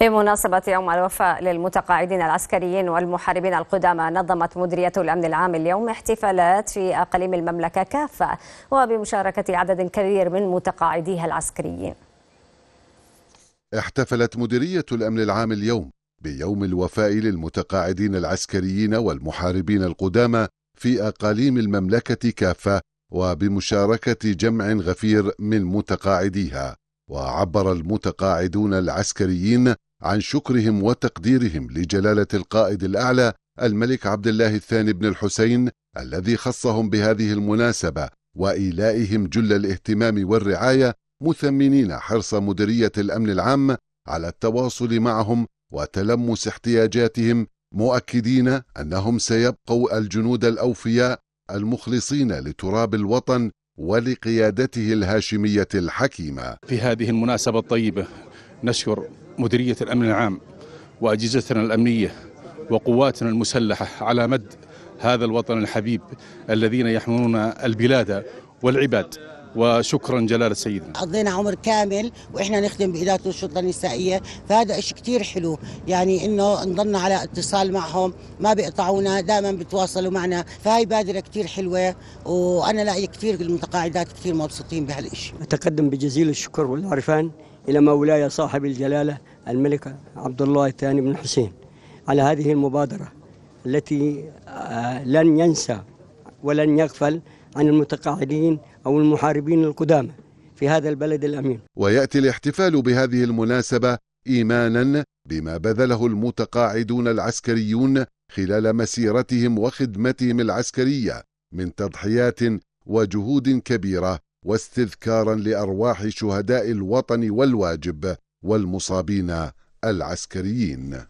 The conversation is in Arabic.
بمناسبة يوم الوفاء للمتقاعدين العسكريين والمحاربين القدامى نظمت مديرية الأمن العام اليوم احتفالات في أقاليم المملكة كافة وبمشاركة عدد كبير من متقاعديها العسكريين احتفلت مديرية الأمن العام اليوم بيوم الوفاء للمتقاعدين العسكريين والمحاربين القدامى في أقاليم المملكة كافة وبمشاركة جمع غفير من متقاعديها وعبر المتقاعدون العسكريين عن شكرهم وتقديرهم لجلاله القائد الاعلى الملك عبد الله الثاني بن الحسين الذي خصهم بهذه المناسبه وايلائهم جل الاهتمام والرعايه مثمنين حرص مديريه الامن العام على التواصل معهم وتلمس احتياجاتهم مؤكدين انهم سيبقوا الجنود الاوفياء المخلصين لتراب الوطن ولقيادته الهاشميه الحكيمه. في هذه المناسبه الطيبه نشكر مديرية الأمن العام وأجهزتنا الأمنية وقواتنا المسلحة على مد هذا الوطن الحبيب الذين يحمون البلاد والعباد وشكرا جلالة سيدنا قضينا عمر كامل واحنا نخدم بإدارة الشرطة النسائية فهذا إشي كثير حلو يعني انه نضلنا على اتصال معهم ما بيقطعونا دائما بتواصلوا معنا فهي بادرة كثير حلوة وانا لاقي كثير المتقاعدات كثير مبسوطين بهالإشي نتقدم بجزيل الشكر والعرفان إلى مولاي صاحب الجلالة الملك عبد الله الثاني بن حسين على هذه المبادرة التي آه، لن ينسى ولن يغفل عن المتقاعدين أو المحاربين القدامى في هذا البلد الأمين ويأتي الاحتفال بهذه المناسبة إيمانا بما بذله المتقاعدون العسكريون خلال مسيرتهم وخدمتهم العسكرية من تضحيات وجهود كبيرة واستذكارا لأرواح شهداء الوطن والواجب والمصابين العسكريين